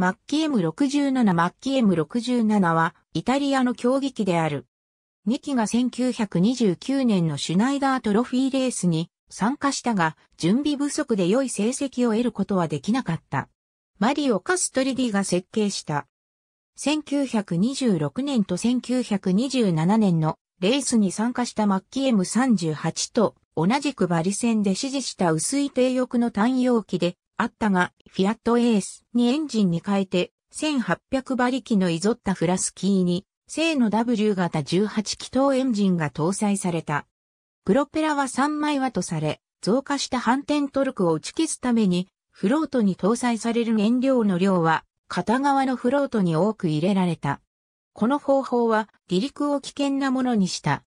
マッキー M67 マッキー M67 はイタリアの競技機である。2機が1929年のシュナイダートロフィーレースに参加したが、準備不足で良い成績を得ることはできなかった。マリオ・カストリディが設計した。1926年と1927年のレースに参加したマッキー M38 と同じくバリ戦で指示した薄い低翼の単容機であったが、フィアットエースにエンジンに変えて、1800馬力のイゾッタフラスキーに、正の W 型18気筒エンジンが搭載された。プロペラは3枚ワとされ、増加した反転トルクを打ち消すために、フロートに搭載される燃料の量は、片側のフロートに多く入れられた。この方法は、離陸を危険なものにした。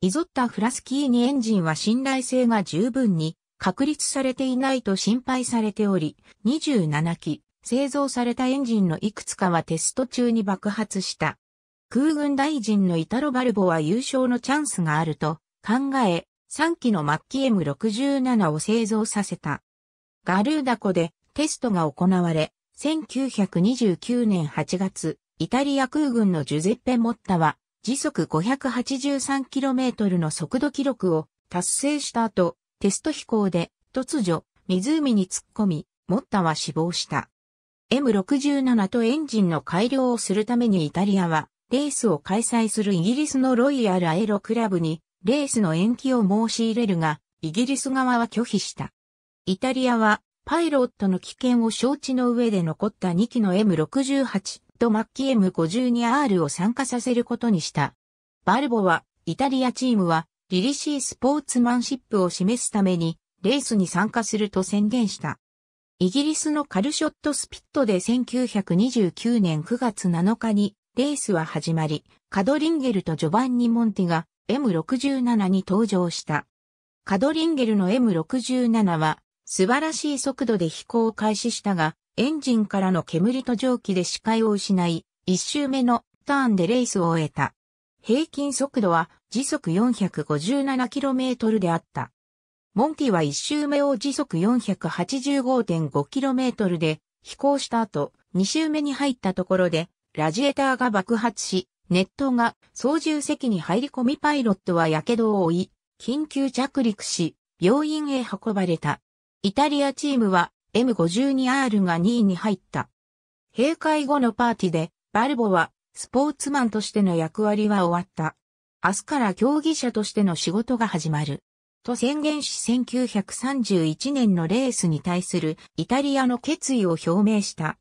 イゾッタフラスキーにエンジンは信頼性が十分に確立されていないと心配されており、27機、製造されたエンジンのいくつかはテスト中に爆発した。空軍大臣のイタロ・バルボは優勝のチャンスがあると考え、3機の末期 M67 を製造させた。ガルーダ湖でテストが行われ、1929年8月、イタリア空軍のジュゼッペ・モッタは時速 583km の速度記録を達成した後、テスト飛行で突如湖に突っ込み、モッタは死亡した。M67 とエンジンの改良をするためにイタリアはレースを開催するイギリスのロイヤルアエロクラブにレースの延期を申し入れるが、イギリス側は拒否した。イタリアはパイロットの危険を承知の上で残った2機の M68 と末期 M52R を参加させることにした。バルボは、イタリアチームは凛々しいスポーツマンシップを示すために、レースに参加すると宣言した。イギリスのカルショットスピットで1929年9月7日にレースは始まり、カドリンゲルとジョバンニ・モンティが M67 に登場した。カドリンゲルの M67 は素晴らしい速度で飛行を開始したが、エンジンからの煙と蒸気で視界を失い、一周目のターンでレースを終えた。平均速度は時速 457km であった。モンティは1周目を時速 485.5km で飛行した後、2周目に入ったところで、ラジエーターが爆発し、熱湯が操縦席に入り込みパイロットは火傷を負い、緊急着陸し、病院へ運ばれた。イタリアチームは M52R が2位に入った。閉会後のパーティで、バルボはスポーツマンとしての役割は終わった。明日から競技者としての仕事が始まる。と宣言し1931年のレースに対するイタリアの決意を表明した。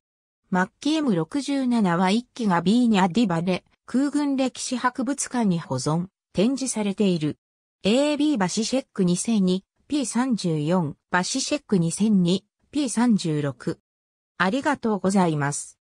マッキー M67 は一機がビーニャ・ディバレ空軍歴史博物館に保存、展示されている。AB バシシェック2002、P34、バシシェック2002、P36。ありがとうございます。